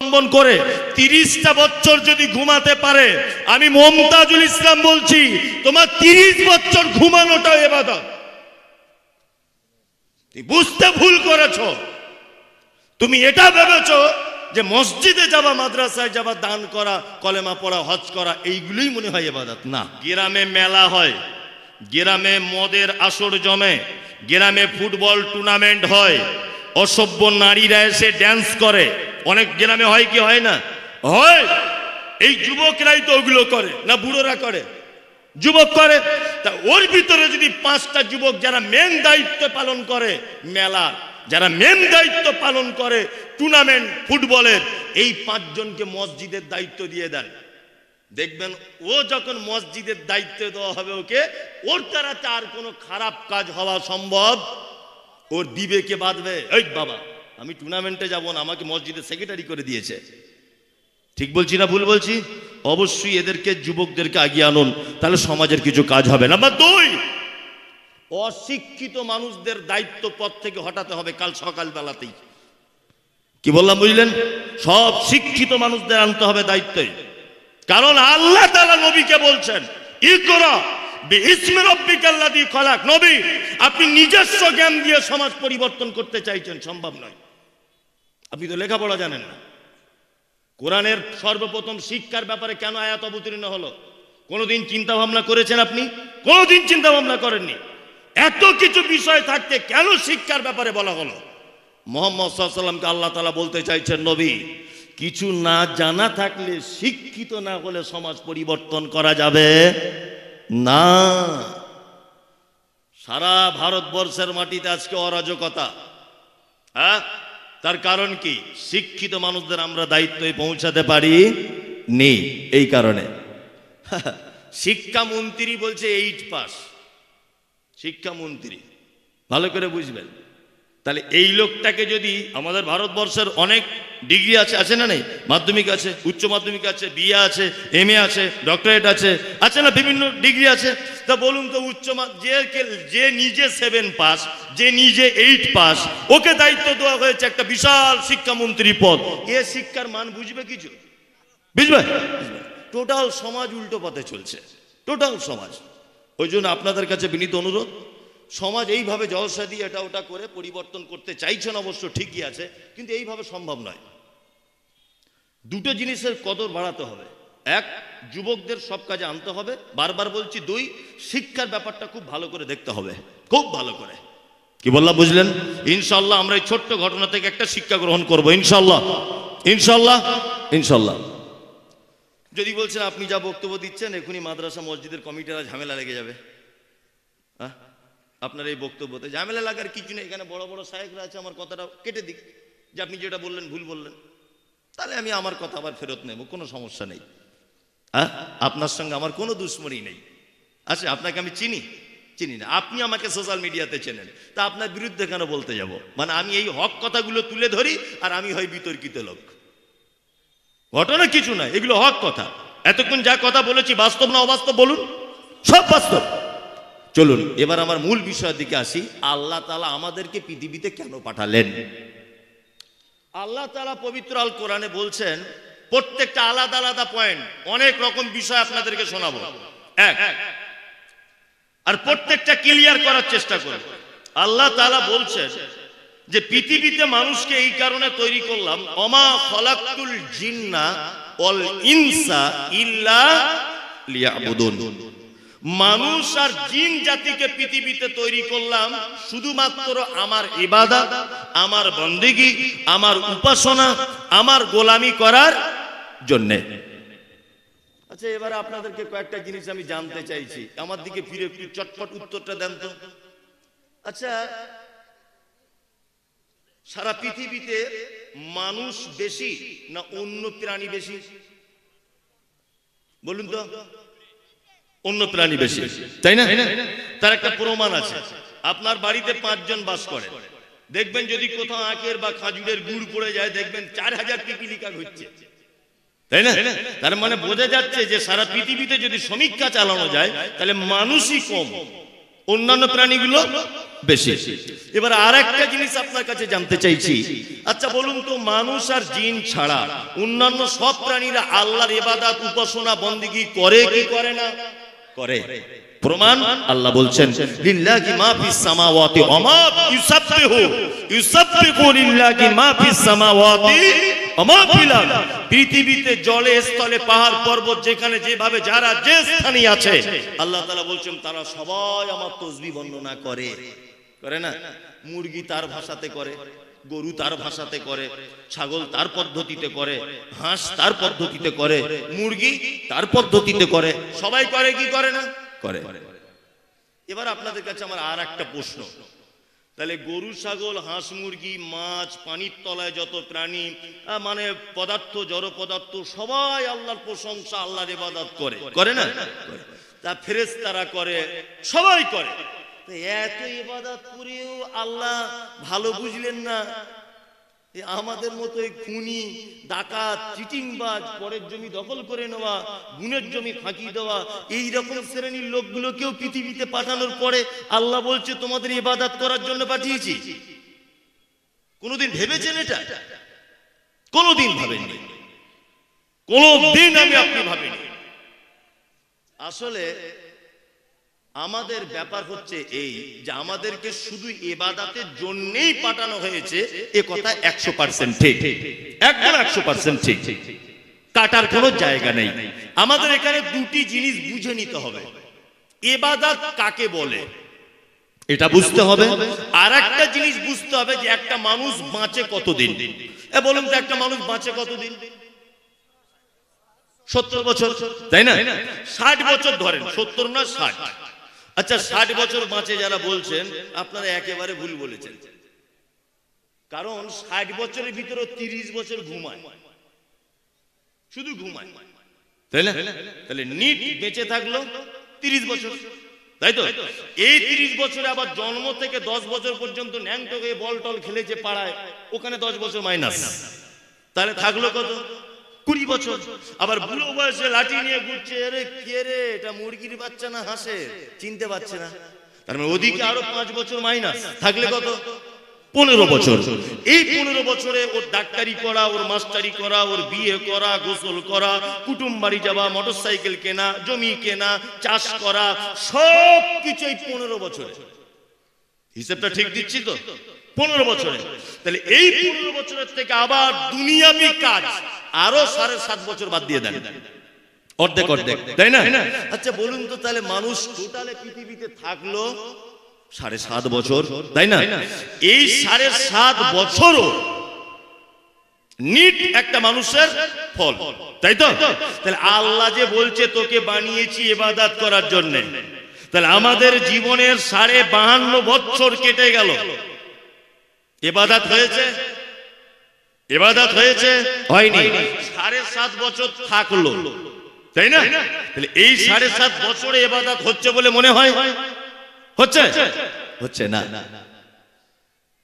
অবলম্বন করে তিরিশটা বছর যদি ঘুমাতে পারে আমি মমতাজুল ইসলাম বলছি তোমার তিরিশ বছর ঘুমানোটা এবাদত বুঝতে ভুল করেছ তুমি এটা ভেবেছ যে মসজিদে যাবা মাদ্রাসায় যাবা দান করা কলেমা পড়া হজ করা এইগুলোই মনে হয় এবাদত না গ্রামে মেলা হয় গ্রামে মদের আসর জমে গ্রামে ফুটবল টুর্নামেন্ট হয় অসভ্য নারীরা এসে ড্যান্স করে অনেক গ্রামে হয় কি হয় না হয় এই যুবকরাই তো ওগুলো করে না বুড়োরা করে যুবক করে তা ওর ভিতরে যদি পাঁচটা যুবক যারা মেন দায়িত্ব পালন করে মেলা যারা মেন দায়িত্ব পালন করে টুর্নামেন্ট ফুটবলের এই পাঁচজনকে মসজিদের দায়িত্ব দিয়ে দেন দেখবেন ও যখন মসজিদের দায়িত্ব দেওয়া হবে ওকে ওর দ্বারা তার কোনো খারাপ কাজ হওয়া সম্ভব ওর দিবে কে বাঁধবে এই বাবা আমি টুর্নামেন্টে যাব না আমাকে মসজিদে সেক্রেটারি করে দিয়েছে ঠিক বলছি না ভুল বলছি অবশ্যই এদেরকে যুবকদেরকে আগিয়ে আনুন তাহলে সমাজের কিছু কাজ হবে বা দুই অশিক্ষিত মানুষদের দায়িত্ব পথ থেকে হটাতে হবে কাল সকালবেলাতেই কি বললাম বুঝলেন সব শিক্ষিত মানুষদের আনতে হবে দায়িত্বে কারণ আল্লাহ তালা নবীকে বলছেন ই করা নবী আপনি নিজস্ব জ্ঞান দিয়ে সমাজ পরিবর্তন করতে চাইছেন সম্ভব নয় আপনি তো লেখাপড়া জানেন না কোরআনের সর্বপ্রথম শিক্ষার ব্যাপারে কেন আয়াত অবতীর্ণ হলো কোনোদিন চিন্তা ভাবনা করেছেন আপনি কোনোদিন চিন্তা ভাবনা করেননি এত কিছু বিষয় থাকতে কেন শিক্ষার ব্যাপারে বলা হলো মোহাম্মদ সাল্লামকে আল্লাহ তালা বলতে চাইছেন নবী কিছু না জানা থাকলে শিক্ষিত না হলে সমাজ পরিবর্তন করা যাবে না সারা ভারতবর্ষের মাটিতে আজকে অরাজকতা হ্যাঁ তার কারণ কি শিক্ষিত মানুষদের আমরা দায়িত্বে পৌঁছাতে পারি নি এই কারণে শিক্ষামন্ত্রী বলছে এইট পাস শিক্ষামন্ত্রী ভালো করে বুঝবেন তাহলে এই লোকটাকে যদি আমাদের ভারতবর্ষের অনেক ডিগ্রি আছে আছে না নেই মাধ্যমিক আছে উচ্চ মাধ্যমিক আছে বিএ আছে এম আছে ডক্টরেট আছে আছে না বিভিন্ন ডিগ্রি আছে তা বলুন তো উচ্চ যে যে নিজে সেভেন পাস যে নিজে এইট পাস ওকে দায়িত্ব দেওয়া হয়েছে একটা বিশাল শিক্ষামন্ত্রী পদ এ শিক্ষার মান বুঝবে কিছু বুঝবে টোটাল সমাজ উল্টো পথে চলছে টোটাল সমাজ ওই জন্য আপনাদের কাছে বিনীত অনুরোধ সমাজ এইভাবে জলসা দিয়ে এটা ওটা করে পরিবর্তন করতে চাইছেন অবশ্য ঠিকই আছে কিন্তু এইভাবে সম্ভব নয় দুটো জিনিসের কদর বাড়াতে হবে এক যুবকদের সব কাজে আনতে হবে বারবার বলছি দুই শিক্ষার ব্যাপারটা খুব ভালো করে দেখতে হবে খুব ভালো করে কি বললাম বুঝলেন ইনশাল্লাহ আমরা এই ছোট্ট ঘটনা থেকে একটা শিক্ষা গ্রহণ করবো ইনশাল্লাহ ইনশাল্লাহ ইনশাল্লাহ যদি বলছেন আপনি যা বক্তব্য দিচ্ছেন এখনই মাদ্রাসা মসজিদের কমিটিরা ঝামেলা লেগে যাবে আপনার এই বক্তব্যতে ঝামেলা লাগার কিছু নেই এখানে বড় বড় সাহেবরা আছে আমার কথাটা কেটে দিক যে আপনি যেটা বললেন ভুল বললেন তাহলে আমি আমার কথা আবার ফেরত নেব কোনো সমস্যা নেই হ্যাঁ আপনার সঙ্গে আমার কোনো দুশ্মনী নেই আচ্ছা আপনাকে আমি চিনি চিনি না আপনি আমাকে সোশ্যাল মিডিয়াতে চেনেন তা আপনার বিরুদ্ধে কেন বলতে যাব মানে আমি এই হক কথাগুলো তুলে ধরি আর আমি হয় বিতর্কিত লোক ঘটনা কিছু না এগুলো হক কথা এতক্ষণ যা কথা বলেছি বাস্তব না অবাস্তব বলুন সব বাস্তব চলুন এবার আমার মূল বিষয়ের দিকে আসি আল্লাহ তালা আমাদেরকে পৃথিবীতে কেন পাঠালেন আল্লাহ তালা পবিত্র আল কোরআনে বলছেন প্রত্যেকটা আলাদা আলাদা পয়েন্ট অনেক রকম বিষয় আপনাদেরকে শোনাবো আর প্রত্যেকটা ক্লিয়ার করার চেষ্টা করে আল্লাহ তালা বলছেন যে পৃথিবীতে মানুষকে এই কারণে তৈরি করলাম অমা ফলাকুল জিন্না অল ইনসা ইল্লা মানুষ আর জিন জাতিকে পৃথিবীতে তৈরি করলাম শুধুমাত্র আমার ইবাদা আমার বন্দিগি আমার উপাসনা আমার গোলামি করার জন্যে আচ্ছা এবারে আপনাদেরকে কয়েকটা জিনিস আমি জানতে চাইছি আমার দিকে ফিরে একটু চটপট উত্তরটা দেন তো আচ্ছা সারা পৃথিবীতে মানুষ বেশি না অন্য প্রাণী বেশি বলুন তো অন্য প্রাণী বেশি তাই না তার একটা প্রমাণ আছে আপনার বাড়িতে পাঁচজন বাস করে দেখবেন যদি কোথাও আঁকের বা খাজুরের গুড় পড়ে যায় দেখবেন চার হাজার পিপিলিকা হচ্ছে তাই না তার মানে বোঝা যাচ্ছে যে সারা পৃথিবীতে যদি সমীক্ষা চালানো যায় তাহলে মানুষই কম অন্যান্য প্রাণীগুলো বেশি এবার আর একটা জিনিস আপনার কাছে জানতে চাইছি আচ্ছা বলুন তো মানুষ আর জিন ছাড়া অন্যান্য সব প্রাণীরা আল্লাহর এবাদাত উপাসনা বন্দিগি করে কি করে না করে প্রমাণ আল্লাহ বলছেন লিল্লাহি মা ফিস সামাওয়াতি ওয়া মা ইউসাব্বিহু ইউসাব্বিহু লিল্লাহি মা ফিস সামাওয়াতি ওয়া মা পৃথিবীতে জলে স্থলে পাহাড় পর্বত যেখানে যেভাবে যারা যে স্থানে আছে আল্লাহ তাআলা বলছেন তারা সবাই আমার তাসবিহ বর্ণনা করে করে না মুরগি তার ভাষাতে করে গরু তার ভাষাতে করে ছাগল তার পদ্ধতিতে করে হাঁস তার পদ্ধতিতে করে মুরগি তার পদ্ধতিতে করে সবাই করে কি করে না করে এবার আপনাদের কাছে আমার আর একটা প্রশ্ন তাহলে গরু ছাগল হাঁস মুরগি মাছ পানির তলায় যত প্রাণী মানে পদার্থ জড় পদার্থ সবাই আল্লাহর প্রশংসা আল্লাহর ইবাদত করে করে না তা ফেরেস্তারা করে সবাই করে এত ইবাদত করেও আল্লাহ ভালো বুঝলেন না আমাদের মতো খুনি ডাকাত চিটিংবাজ পরের জমি দখল করে নেওয়া গুণের জমি ফাঁকি দেওয়া এই রকম শ্রেণীর লোকগুলোকেও পৃথিবীতে পাঠানোর পরে আল্লাহ বলছে তোমাদের ইবাদাত করার জন্য পাঠিয়েছি কোনোদিন ভেবেছেন এটা কোনোদিন ভাবেননি কোনোদিন আমি আপনি ভাবেন আসলে আমাদের ব্যাপার হচ্ছে এই যে আমাদেরকে শুধু এবাদাতের জন্যেই পাঠানো হয়েছে এ কথা একশো পার্সেন্ট ঠিক একদম একশো পার্সেন্ট ঠিক কাটার কোনো জায়গা নেই আমাদের এখানে দুটি জিনিস বুঝে নিতে হবে এবাদাত কাকে বলে এটা বুঝতে হবে আর একটা জিনিস বুঝতে হবে যে একটা মানুষ বাঁচে কতদিন বলুন তো একটা মানুষ বাঁচে কতদিন সত্তর বছর তাই না ষাট বছর ধরেন সত্তর না ষাট আচ্ছা ষাট বছর বাঁচে যারা বলছেন আপনারা একেবারে ভুল বলেছেন কারণ ষাট বছরের ভিতরে তিরিশ বছর ঘুমায় শুধু ঘুমায় তাই না তাহলে নিট বেঁচে থাকলো তিরিশ বছর তাই তো এই তিরিশ বছরে আবার জন্ম থেকে দশ বছর পর্যন্ত ন্যাংটো বল টল খেলেছে পাড়ায় ওখানে দশ বছর মাইনাস তাহলে থাকলো কত কুড়ি বছর আবার বুড়ো বয়সে লাঠি নিয়ে ঘুরছে এরে কে রে এটা মুরগির বাচ্চা না হাসে চিনতে পারছে না তার মানে ওদিকে আরো পাঁচ বছর মাইনাস থাকলে কত পনেরো বছর এই পনেরো বছরে ওর ডাক্তারি করা ওর মাস্টারি করা ওর বিয়ে করা গোসল করা কুটুম বাড়ি যাওয়া মোটরসাইকেল কেনা জমি কেনা চাষ করা সব কিছু এই পনেরো বছরে হিসেবটা ঠিক দিচ্ছি তো পনেরো বছরে তাহলে এই পনেরো বছরের থেকে আবার দুনিয়াবি কাজ আরো সাড়ে সাত বছর বাদ দিয়ে দেন অর্ধেক অর্ধেক তাই না আচ্ছা বলুন তো তাহলে মানুষ টোটালে পৃথিবীতে থাকলো সাড়ে সাত বছর তাই না এই সাড়ে সাত বছরও নিট একটা মানুষের ফল তাই তো তাহলে আল্লাহ যে বলছে তোকে বানিয়েছি এবাদাত করার জন্য তাহলে আমাদের জীবনের সাড়ে বাহান্ন বছর কেটে গেল এবাদাত হয়েছে ইবাদত হয়েছে হয়নি সাড়ে সাত বছর থাকলো তাই না তাহলে এই সাড়ে সাত বছরে এবাদাত হচ্ছে বলে মনে হয় হচ্ছে হচ্ছে না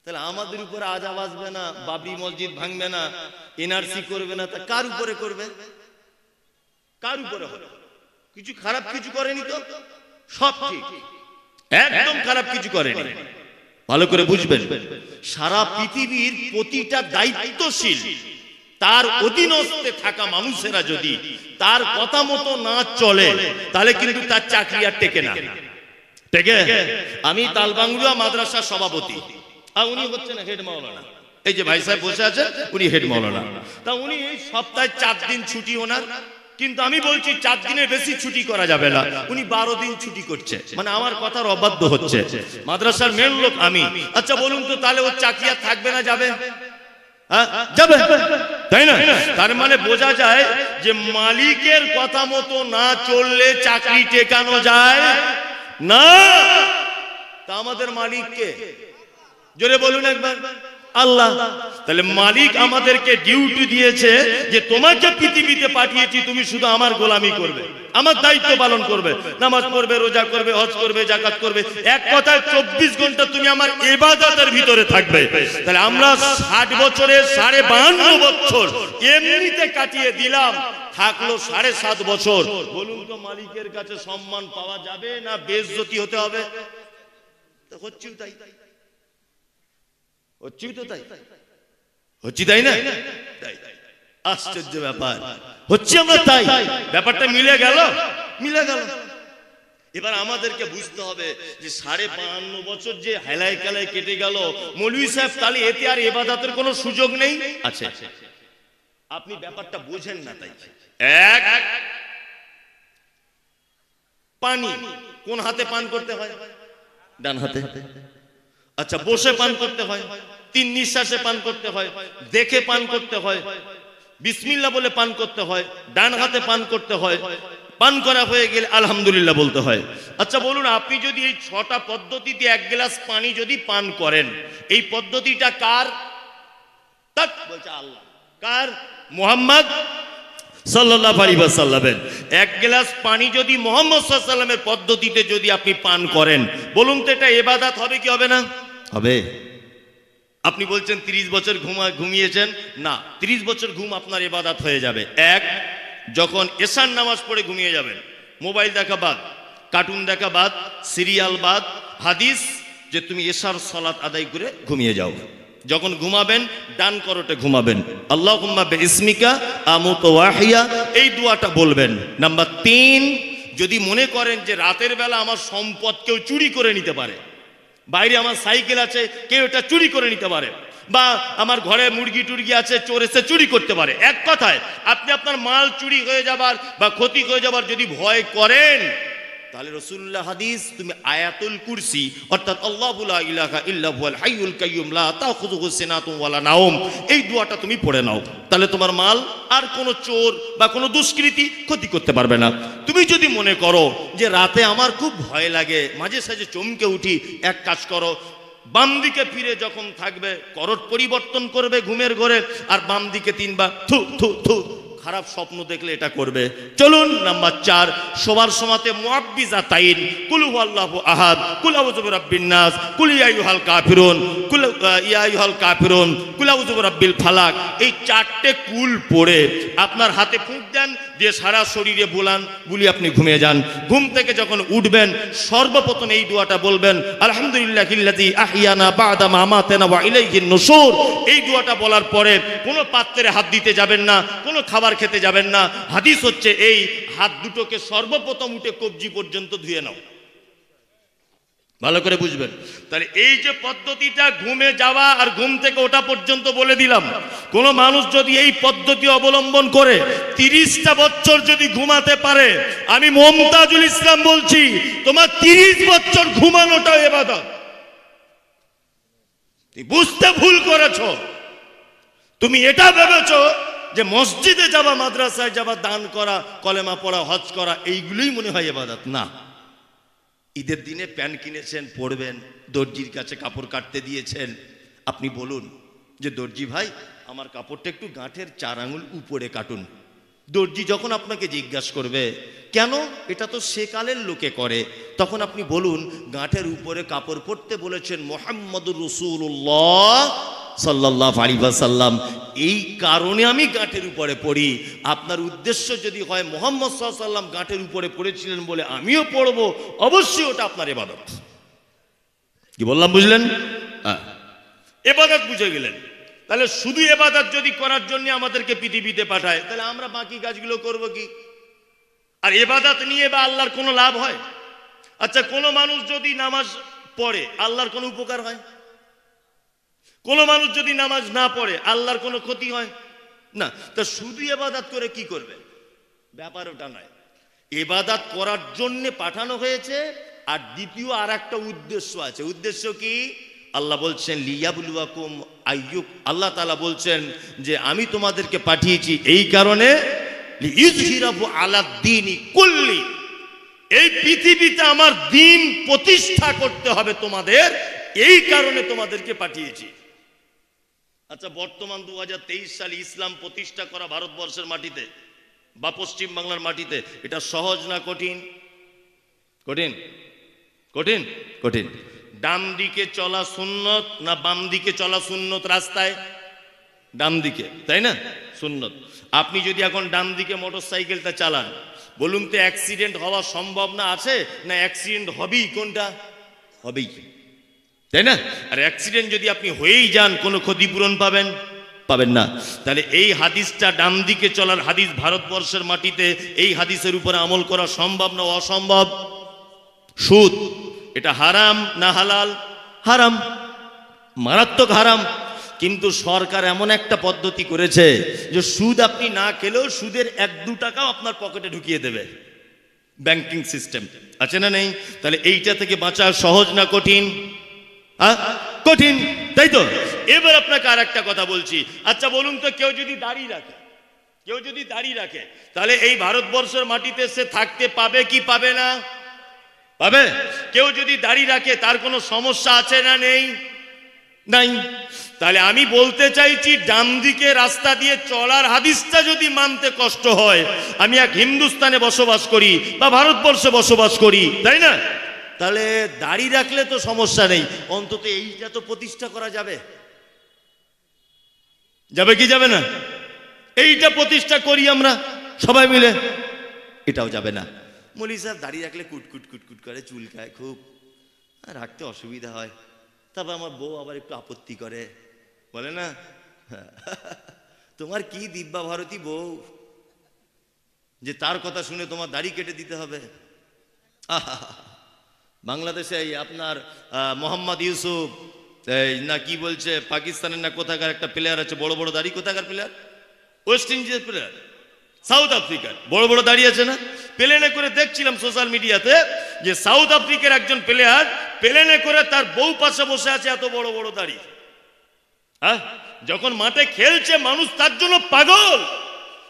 তাহলে আমাদের উপরে আজাব আসবে না বাবরি মসজিদ ভাঙবে না এনআরসি করবে না তা কার উপরে করবে কার উপরে হবে কিছু খারাপ কিছু করেনি তো সব ঠিক একদম খারাপ কিছু করেনি ভালো করে বুঝবেন সারা পৃথিবীর প্রতিটা দায়িত্বশীল তার অধীনস্থে থাকা মানুষেরা যদি তার কথা মতো না চলে তাহলে কিন্তু তার চাকরি আর টেকে না টেকে আমি তালবাংলুয়া মাদ্রাসার সভাপতি আর উনি হচ্ছেন হেড মাওলানা এই যে ভাই সাহেব বসে আছে উনি হেড মাওলানা তা উনি সপ্তাহে চার দিন ছুটি ওনার কিন্তু আমি বলছি চার দিনের বেশি ছুটি করা যাবে না উনি বারো দিন ছুটি করছে মানে আমার কথার অবাধ্য হচ্ছে মাদ্রাসার মেন লোক আমি আচ্ছা বলুন তো তাহলে ও চাকরি আর থাকবে না যাবে হ্যাঁ? যাবে তাই না তার মানে বোঝা যায় যে মালিকের কথা মতো না চললে চাকরি টেকানো যায় না তা আমাদের মালিককে জোরে বলুন একবার আল্লাহ তাহলে মালিক আমাদেরকে ডিউটি দিয়েছে যে তোমাকে পৃথিবীতে পাঠিয়েছি তুমি শুধু আমার গোলামি করবে আমার দায়িত্ব পালন করবে নামাজ পড়বে রোজা করবে হজ করবে জাকাত করবে এক কথায় চব্বিশ ঘন্টা তুমি আমার এবাদতের ভিতরে থাকবে তাহলে আমরা ষাট বছরে সাড়ে বান্ন বছর এমনিতে কাটিয়ে দিলাম থাকলো সাড়ে সাত বছর বলুন তো মালিকের কাছে সম্মান পাওয়া যাবে না বেজ্জতি হতে হবে হচ্ছেও তাই হচ্ছে তো তাই হচ্ছে তাই না আশ্চর্য ব্যাপার হচ্ছে আমরা তাই ব্যাপারটা মিলে গেল মিলে গেল এবার আমাদেরকে বুঝতে হবে যে সাড়ে বাহান্ন বছর যে হেলায় কালায় কেটে গেল মৌলভী সাহেব তাহলে এতে আর এবাদাতের কোনো সুযোগ নেই আছে আপনি ব্যাপারটা বোঝেন না তাই এক পানি কোন হাতে পান করতে হয় ডান হাতে আচ্ছা বসে পান করতে হয় তিন নিঃশ্বাসে পান করতে হয় দেখে পান করতে হয় বিসমিল্লা বলে পান করতে হয় ডান হাতে পান করতে হয় পান করা হয়ে গেলে আলহামদুলিল্লাহ বলতে হয় আচ্ছা বলুন আপনি যদি এই ছটা পদ্ধতিতে এক গ্লাস পানি যদি পান করেন এই পদ্ধতিটা কার তাক বলছে আল্লাহ কার মোহাম্মদ সাল্লাহ আলিবা সাল্লামের এক গ্লাস পানি যদি মোহাম্মদ সাল্লামের পদ্ধতিতে যদি আপনি পান করেন বলুন তো এটা এবাদাত হবে কি হবে না হবে আপনি বলছেন ৩০ বছর ঘুমা ঘুমিয়েছেন না ৩০ বছর ঘুম আপনার এবাদাত হয়ে যাবে এক যখন এসান নামাজ পড়ে ঘুমিয়ে যাবেন মোবাইল দেখা বাদ কার্টুন দেখা বাদ সিরিয়াল বাদ হাদিস যে তুমি এসার সলাৎ আদায় করে ঘুমিয়ে যাও যখন ঘুমাবেন ডান করোটে ঘুমাবেন আল্লাহ ঘুমাবে ইসমিকা আমুত ওয়াহিয়া এই দোয়াটা বলবেন নাম্বার তিন যদি মনে করেন যে রাতের বেলা আমার সম্পদ কেউ চুরি করে নিতে পারে বাইরে আমার সাইকেল আছে কেউ এটা চুরি করে নিতে পারে বা আমার ঘরে মুরগি টুরগি আছে চোর এসে চুরি করতে পারে এক কথায় আপনি আপনার মাল চুরি হয়ে যাবার বা ক্ষতি হয়ে যাবার যদি ভয় করেন তাহলে রসুল্লাহ হাদিস তুমি আয়াতুল কুরসি অর্থাৎ আল্লাহুল্লাহ ইলাহা ইল্লাহুল হাইউল কাইয়ুম লা তাখুযুহু সিনাতুন ওয়ালা নাওম এই দোয়াটা তুমি পড়ে নাও তাহলে তোমার মাল আর কোনো চোর বা কোনো দুষ্কৃতি ক্ষতি করতে পারবে না তুমি যদি মনে করো যে রাতে আমার খুব ভয় লাগে মাঝে সাঝে চমকে উঠি এক কাজ করো বাম দিকে ফিরে যখন থাকবে করট পরিবর্তন করবে ঘুমের ঘরে আর বাম দিকে তিনবার থু থু থু খারাপ স্বপ্ন দেখলে এটা করবে চলুন নাম্বার চার সবার সমাতে মুআব্বিজা তাইন কুলু আল্লাহু আহাদ কুল আউযু বিরাব্বিন নাস কুল ইয়া আইয়ুহাল কাফিরুন কুল ইয়া আইয়ুহাল কাফিরুন কুল আউযু বিরাব্বিল ফালাক এই চারটে কুল পড়ে আপনার হাতে ফুঁক দেন দিয়ে সারা শরীরে বুলান বুলি আপনি ঘুমিয়ে যান ঘুম থেকে যখন উঠবেন সর্বপ্রথম এই দোয়াটা বলবেন আলহামদুলিল্লাহ কিল্লাতি আহইয়ানা বাদা মা মামাতেনা ওয়া ইলাইহিন নুশুর এই দোয়াটা বলার পরে কোনো পাত্রে হাত দিতে যাবেন না কোনো খাবার খাবার খেতে যাবেন না হাদিস হচ্ছে এই হাত দুটোকে সর্বপ্রথম উঠে কবজি পর্যন্ত ধুয়ে নাও ভালো করে বুঝবেন তাহলে এই যে পদ্ধতিটা ঘুমে যাওয়া আর ঘুম থেকে ওটা পর্যন্ত বলে দিলাম কোন মানুষ যদি এই পদ্ধতি অবলম্বন করে তিরিশটা বছর যদি ঘুমাতে পারে আমি মমতাজুল ইসলাম বলছি তোমার তিরিশ বছর ঘুমানোটাও এবাদত বুঝতে ভুল করেছ তুমি এটা ভেবেছো যে মসজিদে যাবা মাদ্রাসায় যাবা দান করা কলেমা পড়া হজ করা এইগুলোই মনে হয় এবাদত না ঈদের দিনে প্যান্ট কিনেছেন পড়বেন দর্জির কাছে কাপড় কাটতে দিয়েছেন আপনি বলুন যে দর্জি ভাই আমার কাপড়টা একটু গাঁঠের চার আঙুল উপরে কাটুন দর্জি যখন আপনাকে জিজ্ঞাসা করবে কেন এটা তো সেকালের লোকে করে তখন আপনি বলুন গাঁঠের উপরে কাপড় পরতে বলেছেন মোহাম্মদুর রসুল্লাহ সাল্লাহ আলিবাসাল্লাম এই কারণে আমি গাঁটের উপরে পড়ি আপনার উদ্দেশ্য যদি হয় মোহাম্মদ সাল্লাম গাঁটের উপরে পড়েছিলেন বলে আমিও পড়ব অবশ্যই ওটা আপনার এবাদত কি বললাম বুঝলেন হ্যাঁ এবাদত বুঝে গেলেন তাহলে শুধু এবাদত যদি করার জন্য আমাদেরকে পৃথিবীতে পাঠায় তাহলে আমরা বাকি কাজগুলো করব কি আর এবাদাত নিয়ে বা আল্লাহর কোনো লাভ হয় আচ্ছা কোনো মানুষ যদি নামাজ পড়ে আল্লাহর কোনো উপকার হয় কোনো মানুষ যদি নামাজ না পড়ে আল্লাহর কোনো ক্ষতি হয় না তা শুধু এবাদাত করে কি করবে ব্যাপার ওটা নয় এবাদাত করার জন্যে পাঠানো হয়েছে আর দ্বিতীয় আর একটা উদ্দেশ্য আছে উদ্দেশ্য কি আল্লাহ বলছেন লিয়াবুলুয়াকুম আইয়ুব আল্লাহ তালা বলছেন যে আমি তোমাদেরকে পাঠিয়েছি এই কারণে করলি এই পৃথিবীতে আমার দিন প্রতিষ্ঠা করতে হবে তোমাদের এই কারণে তোমাদেরকে পাঠিয়েছি আচ্ছা বর্তমান দু সালে ইসলাম প্রতিষ্ঠা করা ভারতবর্ষের মাটিতে বা পশ্চিম বাংলার মাটিতে এটা সহজ না কঠিন কঠিন কঠিন কঠিন ডাম দিকে চলা সুন্নত না বাম দিকে চলা সুন্নত রাস্তায় ডাম দিকে তাই না সুন্নত আপনি যদি এখন ডাম দিকে মোটর সাইকেলটা চালান বলুন তো অ্যাক্সিডেন্ট হওয়া সম্ভব না আছে না অ্যাক্সিডেন্ট হবেই কোনটা হবেই তাই না আর অ্যাক্সিডেন্ট যদি আপনি হয়েই যান কোনো ক্ষতিপূরণ পাবেন পাবেন না তাহলে এই হাদিসটা ডান দিকে চলার হাদিস ভারতবর্ষের মাটিতে এই হাদিসের উপরে আমল করা সম্ভব না অসম্ভব সুদ এটা হারাম না হালাল হারাম মারাত্মক হারাম কিন্তু সরকার এমন একটা পদ্ধতি করেছে যে সুদ আপনি না খেলেও সুদের এক দু টাকাও আপনার পকেটে ঢুকিয়ে দেবে ব্যাংকিং সিস্টেম আছে না নেই তাহলে এইটা থেকে বাঁচা সহজ না কঠিন হ্যাঁ কঠিন তাই তো এবার আপনাকে আর একটা কথা বলছি আচ্ছা বলুন তো কেউ যদি দাঁড়িয়ে রাখে কেউ যদি দাঁড়িয়ে রাখে তাহলে এই ভারতবর্ষের মাটিতে সে থাকতে পাবে কি পাবে না পাবে কেউ যদি দাঁড়িয়ে রাখে তার কোনো সমস্যা আছে না নেই নাই তাহলে আমি বলতে চাইছি ডান দিকে রাস্তা দিয়ে চলার হাদিসটা যদি মানতে কষ্ট হয় আমি এক হিন্দুস্তানে বসবাস করি বা ভারতবর্ষে বসবাস করি তাই না তাহলে দাড়ি রাখলে তো সমস্যা নেই অন্তত এইটা তো প্রতিষ্ঠা করা যাবে যাবে কি যাবে না এইটা প্রতিষ্ঠা করি আমরা সবাই মিলে এটাও যাবে না মলি স্যার দাড়ি রাখলে কুটকুট কুটকুট করে চুল খায় খুব রাখতে অসুবিধা হয় তারপর আমার বউ আবার একটু আপত্তি করে বলে না তোমার কি দিব্যা ভারতী বউ যে তার কথা শুনে তোমার দাড়ি কেটে দিতে হবে আহা বাংলাদেশে এই আপনার মোহাম্মদ ইউসুফ এই না কি বলছে পাকিস্তানের না কোথাকার একটা প্লেয়ার আছে বড় বড় দাঁড়িয়ে কোথাকার প্লেয়ার ওয়েস্ট ইন্ডিজের প্লেয়ার সাউথ আফ্রিকার বড় বড় দাঁড়িয়ে আছে না প্লেনে করে দেখছিলাম সোশ্যাল মিডিয়াতে যে সাউথ আফ্রিকার একজন প্লেয়ার প্লেনে করে তার বউ পাশে বসে আছে এত বড় বড় দাড়ি হ্যাঁ যখন মাঠে খেলছে মানুষ তার জন্য পাগল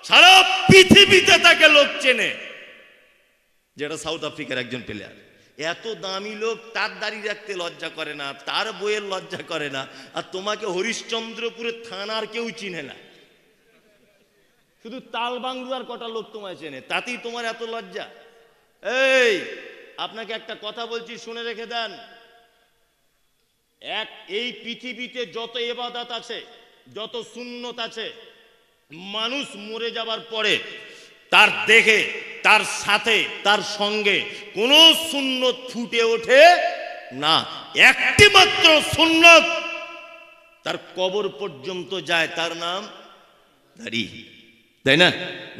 সারা পৃথিবীতে তাকে লোক চেনে যেটা সাউথ আফ্রিকার একজন প্লেয়ার এত দামি লোক তার দাড়ি রাখতে লজ্জা করে না তার বইয়ের লজ্জা করে না আর তোমাকে হরিশ্চন্দ্রপুরের থানার কেউ চিনে না শুধু তালবাংলার কটা লোক তোমায় চেনে তাতেই তোমার এত লজ্জা এই আপনাকে একটা কথা বলছি শুনে রেখে দেন এক এই পৃথিবীতে যত এবাদাত আছে যত শূন্যত আছে মানুষ মরে যাবার পরে তার দেখে তার সাথে তার সঙ্গে কোনো সুন্নত ফুটে ওঠে না একটি মাত্র সুন্নত তার কবর পর্যন্ত যায় তার নাম দাড়ি তাই না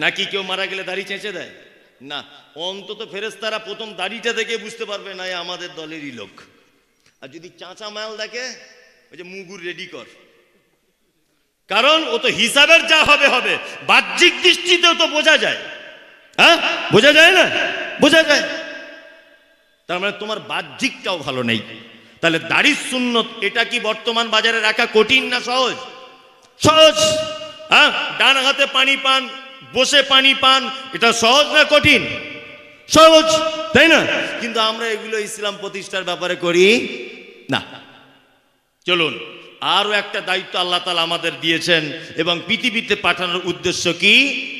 নাকি কেউ মারা গেলে দাড়ি চেঁচে দেয় না অন্তত ফেরেস্তারা প্রথম দাড়িটা দেখে বুঝতে পারবে না আমাদের দলেরই লোক আর যদি চাঁচা মাল দেখে ওই যে মুগুর রেডি কর কারণ ও তো হিসাবের যা হবে হবে বাহ্যিক দৃষ্টিতেও তো বোঝা যায় হ্যাঁ বোঝা যায় না বোঝা যায় তার মানে তোমার বাহ্যিকটাও ভালো নেই তাহলে দাড়ির সুন্নত এটা কি বর্তমান বাজারে রাখা কঠিন না সহজ সহজ হ্যাঁ ডান হাতে পানি পান বসে পানি পান এটা সহজ না কঠিন সহজ তাই না কিন্তু আমরা এগুলো ইসলাম প্রতিষ্ঠার ব্যাপারে করি না চলুন আরও একটা দায়িত্ব আল্লাহ তালা আমাদের দিয়েছেন এবং পৃথিবীতে পাঠানোর উদ্দেশ্য কি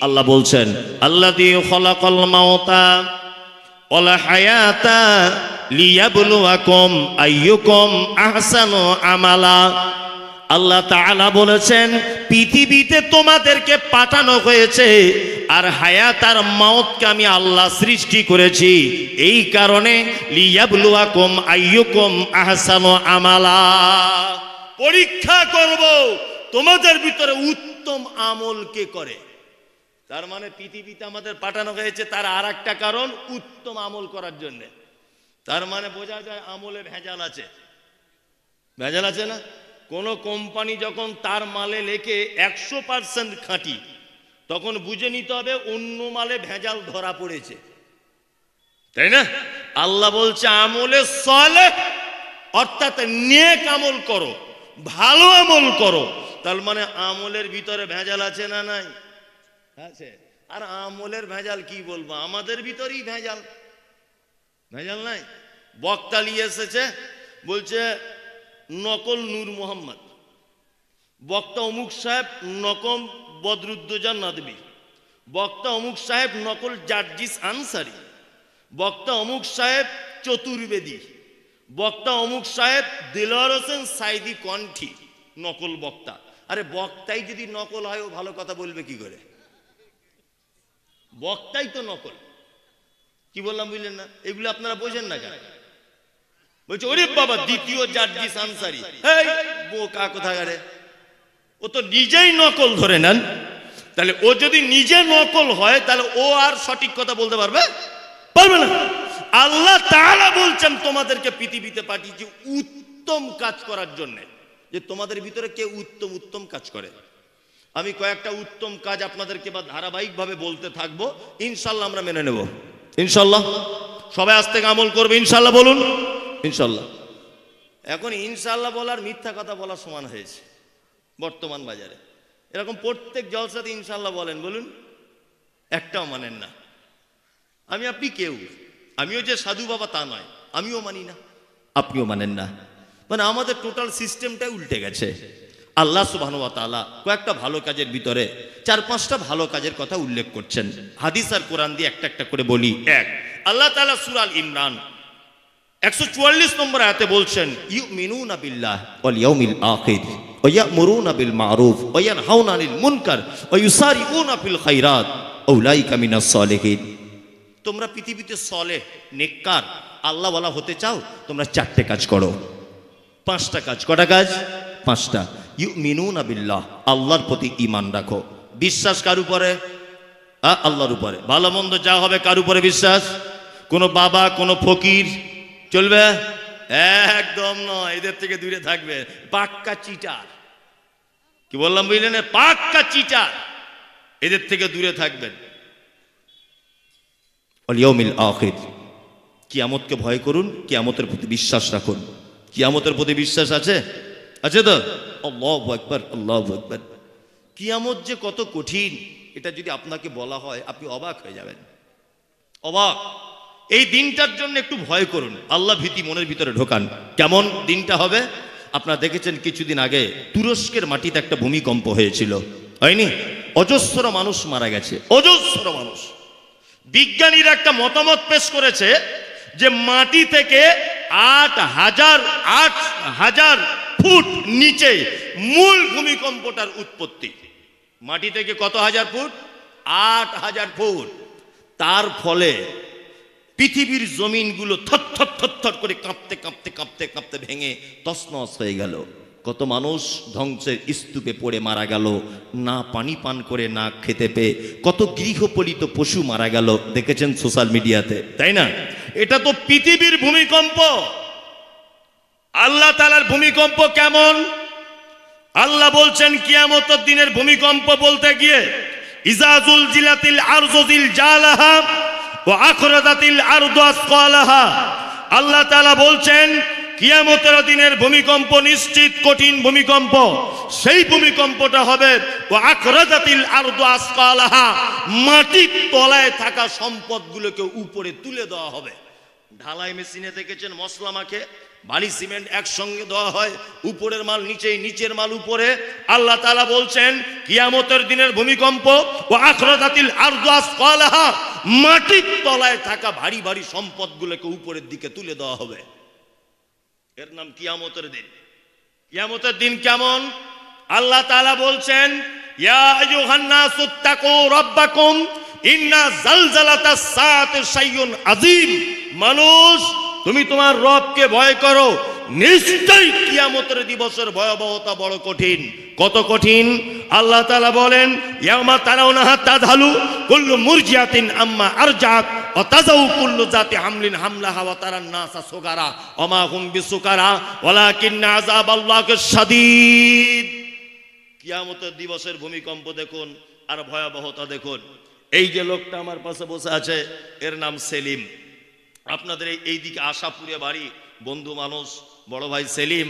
আল্লাহ বলছেন আল্লাহ দিয়ে খলা কলমাওতা অলা হায়াতা লিয়াবলুয়াকম আইয়ুকম আহসানু আমালা আল্লাহ তাআলা বলেছেন পৃথিবীতে তোমাদেরকে পাঠানো হয়েছে আর হায়াত আর মাউতকে আমি আল্লাহ সৃষ্টি করেছি এই কারণে লিয়াবলুয়াকম আইয়ুকম আহসানু আমালা পরীক্ষা করব তোমাদের ভিতরে উত্তম আমল কে করে তার মানে পৃথিবীতে আমাদের পাঠানো হয়েছে তার আর একটা কারণ উত্তম আমল করার জন্যে তার মানে বোঝা যায় আমলে ভেজাল আছে ভেজাল আছে না কোন কোম্পানি যখন তার মালে লেখে একশো পার্সেন্ট খাঁটি তখন বুঝে নিতে হবে অন্য মালে ভেজাল ধরা পড়েছে তাই না আল্লাহ বলছে আমলে সলে অর্থাৎ নেক আমল করো ভালো আমল করো তার মানে আমলের ভিতরে ভেজাল আছে না নাই আছে আর আমলের ভেজাল কি বলবো আমাদের ভিতরেই ভেজাল ভেজাল নাই বক্তা নিয়ে এসেছে বলছে নকল নূর মোহাম্মদ বক্তা অমুক সাহেব নকম বদরুদ্দোজা নাদবি বক্তা অমুক সাহেব নকল জার্জিস আনসারি বক্তা অমুক সাহেব চতুর্বেদী বক্তা অমুক সাহেব দিলওয়ার হোসেন সাইদি কণ্ঠি নকল বক্তা আরে বক্তাই যদি নকল হয় ও ভালো কথা বলবে কি করে বক্তাই তো নকল কি বললাম বুঝলেন না এগুলো আপনারা বোঝেন না কেন বলছে ওরে বাবা দ্বিতীয় জার্জি সানসারি কা কোথা কোথাকারে ও তো নিজেই নকল ধরে নেন তাহলে ও যদি নিজে নকল হয় তাহলে ও আর সঠিক কথা বলতে পারবে পারবে না আল্লাহ তাহলে বলছেন তোমাদেরকে পৃথিবীতে পাঠিয়েছি উত্তম কাজ করার জন্য যে তোমাদের ভিতরে কে উত্তম উত্তম কাজ করে আমি কয়েকটা উত্তম কাজ আপনাদেরকে বা ধারাবাহিকভাবে বলতে থাকবো ইনশাল্লাহ আমরা মেনে নেব ইনশাল্লাহ সবাই আজ থেকে আমল করবে ইনশাল্লাহ বলুন ইনশাল্লাহ এখন ইনশাল্লাহ বলার মিথ্যা কথা বলা সমান হয়েছে বর্তমান বাজারে এরকম প্রত্যেক জলসাতে ইনশাল্লাহ বলেন বলুন একটাও মানেন না আমি আপনি কেউ আমিও যে সাধু বাবা তা নয় আমিও মানি না আপনিও মানেন না মানে আমাদের টোটাল সিস্টেমটাই উল্টে গেছে আল্লাহ সুবাহানুয়া তালা কয়েকটা ভালো কাজের ভিতরে চার পাঁচটা ভালো কাজের কথা উল্লেখ করছেন হাদিস আর কোরআন দিয়ে একটা একটা করে বলি এক আল্লাহ তালা সুরাল ইমরান একশো চুয়াল্লিশ নম্বর আয়াতে বলছেন ইউ মিনু নাবিল্লাহ অলিয়মিল আখির ويأمرون بالمعروف وينهون عن المنكر ويسارعون في الخيرات أولئك من الصالحين তোমরা পৃথিবীতে সলে নেককার আল্লাহওয়ালা হতে চাও তোমরা চারটে কাজ করো পাঁচটা কাজ কটা কাজ পাঁচটা ইউ না বিল্লাহ আল্লাহর প্রতি ইমান রাখো বিশ্বাস কার উপরে আল্লাহর উপরে ভালো মন্দ যা হবে কার উপরে বিশ্বাস কোনো বাবা কোনো ফকির চলবে একদম নয় এদের থেকে দূরে থাকবে পাক্কা চিটার কি বললাম বুঝলেন পাক্কা চিটার এদের থেকে দূরে থাকবেন অলিয়মিল আখির কিয়ামতকে ভয় করুন কিয়ামতের প্রতি বিশ্বাস রাখুন কিয়ামতের প্রতি বিশ্বাস আছে আছে তো অল্লাহ একবার অল্লাহ একবার কিয়ামত যে কত কঠিন এটা যদি আপনাকে বলা হয় আপনি অবাক হয়ে যাবেন অবাক এই দিনটার জন্য একটু ভয় করুন আল্লাহ ভীতি মনের ভিতরে ঢোকান কেমন দিনটা হবে আপনারা দেখেছেন কিছুদিন আগে তুরস্কের মাটিতে একটা ভূমিকম্প হয়েছিল হয়নি অজস্র মানুষ মারা গেছে অজস্র মানুষ বিজ্ঞানীরা একটা মতামত পেশ করেছে যে মাটি থেকে আট হাজার আট হাজার ফুট নিচে মূল ভূমিকম্পটার উৎপত্তি মাটি থেকে কত হাজার ফুট আট হাজার ফুট তার ফলে পৃথিবীর জমিনগুলো থর থর থর করে কাঁপতে কাঁপতে কাঁপতে কাঁপতে ভেঙে তসনস হয়ে গেল কত মানুষ ধ্বংসের স্তূপে পড়ে মারা গেল না পানি পান করে না খেতে পেয়ে কত গৃহপলিত পশু মারা গেল দেখেছেন সোশ্যাল মিডিয়াতে তাই না এটা তো পৃথিবীর ভূমিকম্প আল্লাহ তালার ভূমিকম্প কেমন আল্লাহ বলছেন কিয়ামত দিনের ভূমিকম্প বলতে গিয়ে ইজাজুল জিলাতিল আরজুল জালাহা ও আখরাদাতিল আরদাস আল্লাহ তালা বলছেন কিয়ামতের দিনের ভূমিকম্প নিশ্চিত কঠিন ভূমিকম্প সেই ভূমিকম্পটা হবে আকরাজাতিল আরদু আসকালাহা মাটির তলায় থাকা সম্পদগুলোকে উপরে তুলে দেওয়া হবে ঢালাই মেশিনে দেখেছেন মশলা মাখে বালি সিমেন্ট একসঙ্গে দেওয়া হয় উপরের মাল নিচেই নিচের মাল উপরে আল্লাহ তালা বলছেন কিয়ামতের দিনের ভূমিকম্প ও আখরাজাতিল আরদাস কলাহা মাটির তলায় থাকা ভারী ভারী সম্পদগুলোকে উপরের দিকে তুলে দেওয়া হবে এর নাম কিয়ামতের দিন কিয়ামতের দিন কেমন আল্লাহ তালা বলছেন মানুষ তুমি তোমার রবকে ভয় করো নিশ্চয়ই কিয়ামতের দিবসের ভয়াবহতা বড় কঠিন কত কঠিন আল্লাহ তালা বলেন ইয়ামা তারাও নাহা তা ধালু কুল্লু মুরজিয়াতিন আম্মা আর অতাজাউ কুল্লু জাতি হামলিন হামলা হাওয়া তারা নাসা সুগারা অমা হুম বিসুকারা কিয়ামতের দিবসের ভূমিকম্প দেখুন আর ভয়াবহতা দেখুন এই যে লোকটা আমার পাশে বসে আছে এর নাম সেলিম আপনাদের এই দিকে আশাপুরে বাড়ি বন্ধু মানুষ বড় ভাই সেলিম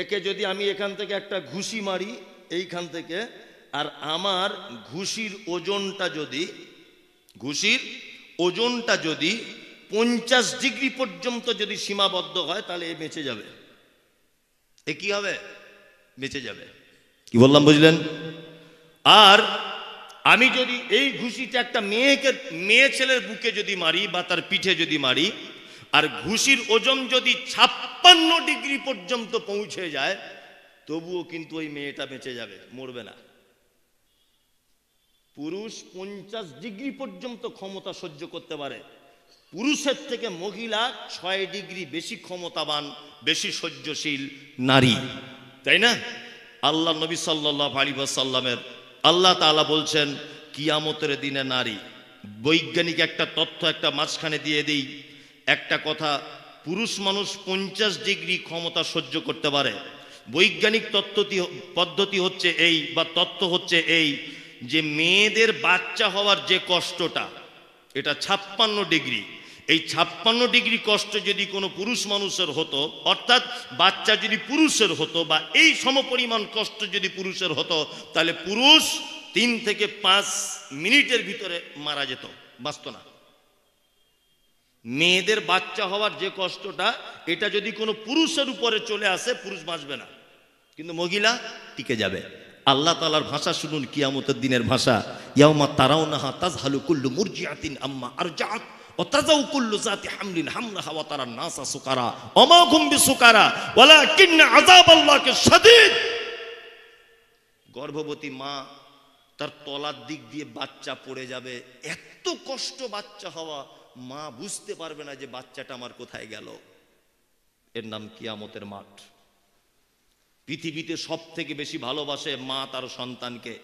একে যদি আমি এখান থেকে একটা ঘুষি মারি এইখান থেকে আর আমার ঘুষির ওজনটা যদি ঘুষির ওজনটা যদি পঞ্চাশ ডিগ্রি পর্যন্ত যদি সীমাবদ্ধ হয় তাহলে এ বেঁচে যাবে এ কি হবে বেঁচে যাবে কি বললাম বুঝলেন আর আমি যদি এই ঘুষিটা একটা মেয়েকে মেয়ে ছেলের বুকে যদি মারি বা তার পিঠে যদি মারি আর ঘুষির ওজন যদি ছাপ্পান্ন ডিগ্রি পর্যন্ত পৌঁছে যায় তবুও কিন্তু ওই মেয়েটা বেঁচে যাবে মরবে না পুরুষ পঞ্চাশ ডিগ্রি পর্যন্ত ক্ষমতা সহ্য করতে পারে পুরুষের থেকে মহিলা ছয় ডিগ্রি বেশি ক্ষমতাবান বেশি সহ্যশীল নারী তাই না আল্লাহ নবী সাল্লাহ আলিবাসাল্লামের সাল্লামের আল্লাহ তালা বলছেন কিয়ামতের দিনে নারী বৈজ্ঞানিক একটা তথ্য একটা মাঝখানে দিয়ে দিই একটা কথা পুরুষ মানুষ পঞ্চাশ ডিগ্রি ক্ষমতা সহ্য করতে পারে বৈজ্ঞানিক তত্ত্বটি পদ্ধতি হচ্ছে এই বা তত্ত্ব হচ্ছে এই যে মেয়েদের বাচ্চা হওয়ার যে কষ্টটা এটা ছাপ্পান্ন ডিগ্রি এই ছাপ্পান্ন ডিগ্রি কষ্ট যদি কোনো পুরুষ মানুষের হতো অর্থাৎ বাচ্চা যদি পুরুষের হতো বা এই সমপরিমাণ কষ্ট যদি পুরুষের হতো তাহলে পুরুষ তিন থেকে পাঁচ মিনিটের ভিতরে মারা যেত বাঁচত না মেয়েদের বাচ্চা হওয়ার যে কষ্টটা এটা যদি কোনো পুরুষের উপরে চলে আসে পুরুষ বাঁচবে না কিন্তু মহিলা টিকে যাবে আল্লাহ তালার ভাষা শুনুন কিয়ামতের দিনের ভাষা ইয়াউমা তারাও নাহা তাজ হালুকুল্লু মুরজিয়াতিন আম্মা আর জাত وتزو كل ذات حمل حملها وترى الناس سكارى وما هم بسكارى ولكن عذاب الله شديد গর্ভবতী মা তার তলার দিক দিয়ে বাচ্চা পড়ে যাবে এত কষ্ট বাচ্চা হওয়া মা বুঝতে পারবে না যে বাচ্চাটা আমার কোথায় গেল এর নাম কিয়ামতের মাঠ পৃথিবীতে সব থেকে বেশি ভালোবাসে মা তার সন্তানকে